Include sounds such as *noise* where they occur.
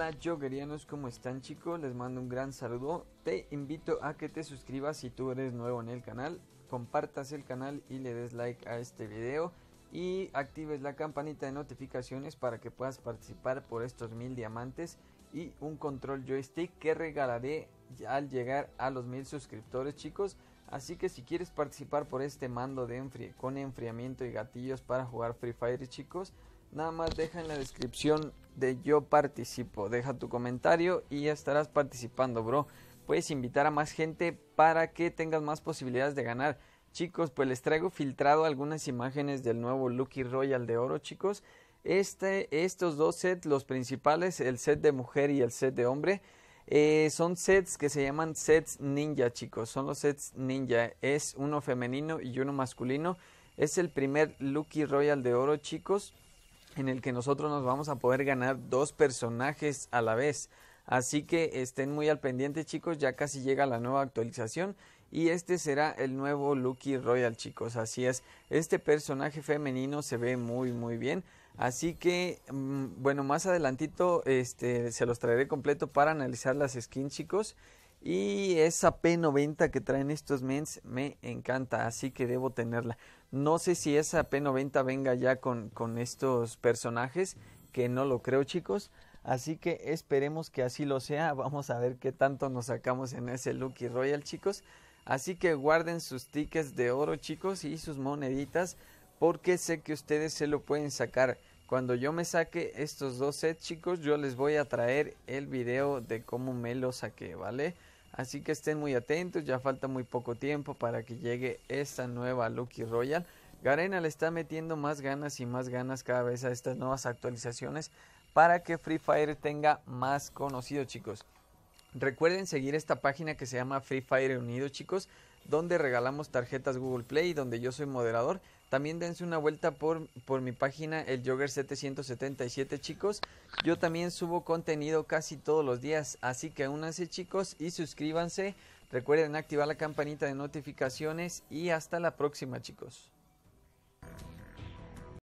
Hola como ¿cómo están chicos? Les mando un gran saludo. Te invito a que te suscribas si tú eres nuevo en el canal, compartas el canal y le des like a este video y actives la campanita de notificaciones para que puedas participar por estos mil diamantes y un control joystick que regalaré al llegar a los mil suscriptores chicos. Así que si quieres participar por este mando de con enfriamiento y gatillos para jugar Free Fire chicos, nada más deja en la descripción de Yo Participo. Deja tu comentario y ya estarás participando, bro. Puedes invitar a más gente para que tengas más posibilidades de ganar. Chicos, pues les traigo filtrado algunas imágenes del nuevo Lucky Royal de oro, chicos. Este, estos dos sets, los principales, el set de mujer y el set de hombre, eh, son sets que se llaman sets ninja, chicos. Son los sets ninja. Es uno femenino y uno masculino. Es el primer Lucky Royal de oro, chicos en el que nosotros nos vamos a poder ganar dos personajes a la vez. Así que estén muy al pendiente chicos, ya casi llega la nueva actualización y este será el nuevo Lucky Royal chicos, así es, este personaje femenino se ve muy muy bien, así que mm, bueno, más adelantito este, se los traeré completo para analizar las skins chicos y esa P90 que traen estos mens me encanta, así que debo tenerla. No sé si esa P90 venga ya con, con estos personajes, que no lo creo chicos. Así que esperemos que así lo sea. *laughs* Vamos a ver qué tanto nos sacamos en ese Lucky Royal chicos. Así que guarden sus tickets de oro chicos y sus moneditas porque sé que ustedes se lo pueden sacar. Cuando yo me saque estos dos sets chicos yo les voy a traer el video de cómo me lo saqué, ¿vale? Así que estén muy atentos, ya falta muy poco tiempo para que llegue esta nueva Lucky Royal. Garena le está metiendo más ganas y más ganas cada vez a estas nuevas actualizaciones para que Free Fire tenga más conocido, chicos. Recuerden seguir esta página que se llama Free Fire Unido, chicos, donde regalamos tarjetas Google Play, y donde yo soy moderador. También dense una vuelta por, por mi página, el Jogger777, chicos. Yo también subo contenido casi todos los días, así que únanse, chicos, y suscríbanse. Recuerden activar la campanita de notificaciones y hasta la próxima, chicos.